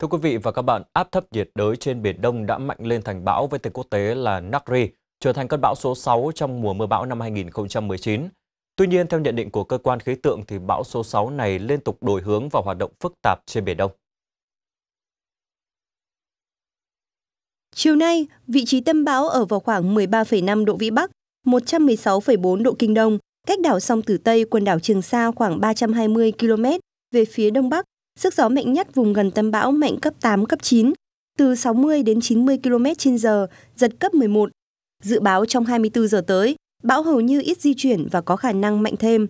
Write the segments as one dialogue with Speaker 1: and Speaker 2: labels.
Speaker 1: Thưa quý vị và các bạn, áp thấp nhiệt đới trên Biển Đông đã mạnh lên thành bão với tên quốc tế là Nakri, trở thành cơn bão số 6 trong mùa mưa bão năm 2019. Tuy nhiên, theo nhận định của cơ quan khí tượng thì bão số 6 này liên tục đổi hướng và hoạt động phức tạp trên Biển Đông.
Speaker 2: Chiều nay, vị trí tâm bão ở vào khoảng 13,5 độ Vĩ Bắc, 116,4 độ Kinh Đông, cách đảo Song Tử Tây quần đảo Trường Sa khoảng 320 km về phía Đông Bắc Sức gió mạnh nhất vùng gần tâm bão mạnh cấp 8, cấp 9, từ 60 đến 90 km h giật cấp 11. Dự báo trong 24 giờ tới, bão hầu như ít di chuyển và có khả năng mạnh thêm.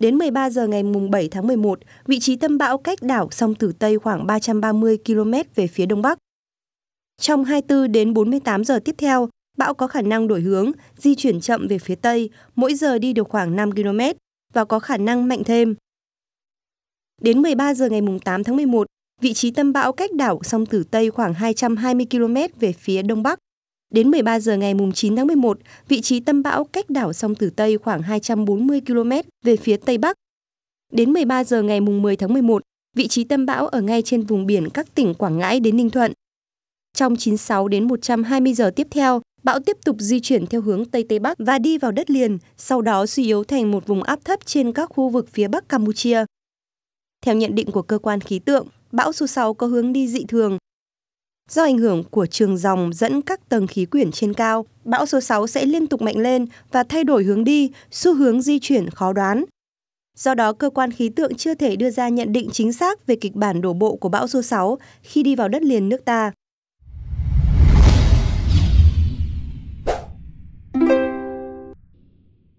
Speaker 2: Đến 13 giờ ngày 7 tháng 11, vị trí tâm bão cách đảo Sông Tử Tây khoảng 330 km về phía đông bắc. Trong 24 đến 48 giờ tiếp theo, bão có khả năng đổi hướng, di chuyển chậm về phía Tây, mỗi giờ đi được khoảng 5 km và có khả năng mạnh thêm. Đến 13 giờ ngày 8 tháng 11, vị trí tâm bão cách đảo Sông Tử Tây khoảng 220 km về phía đông bắc. Đến 13 giờ ngày 9 tháng 11, vị trí tâm bão cách đảo Sông Tử Tây khoảng 240 km về phía tây bắc. Đến 13 giờ ngày 10 tháng 11, vị trí tâm bão ở ngay trên vùng biển các tỉnh Quảng Ngãi đến Ninh Thuận. Trong 96 đến 120 giờ tiếp theo, bão tiếp tục di chuyển theo hướng Tây Tây Bắc và đi vào đất liền, sau đó suy yếu thành một vùng áp thấp trên các khu vực phía Bắc Campuchia. Theo nhận định của cơ quan khí tượng, bão số 6 có hướng đi dị thường. Do ảnh hưởng của trường dòng dẫn các tầng khí quyển trên cao, bão số 6 sẽ liên tục mạnh lên và thay đổi hướng đi, xu hướng di chuyển khó đoán. Do đó, cơ quan khí tượng chưa thể đưa ra nhận định chính xác về kịch bản đổ bộ của bão số 6 khi đi vào đất liền nước ta.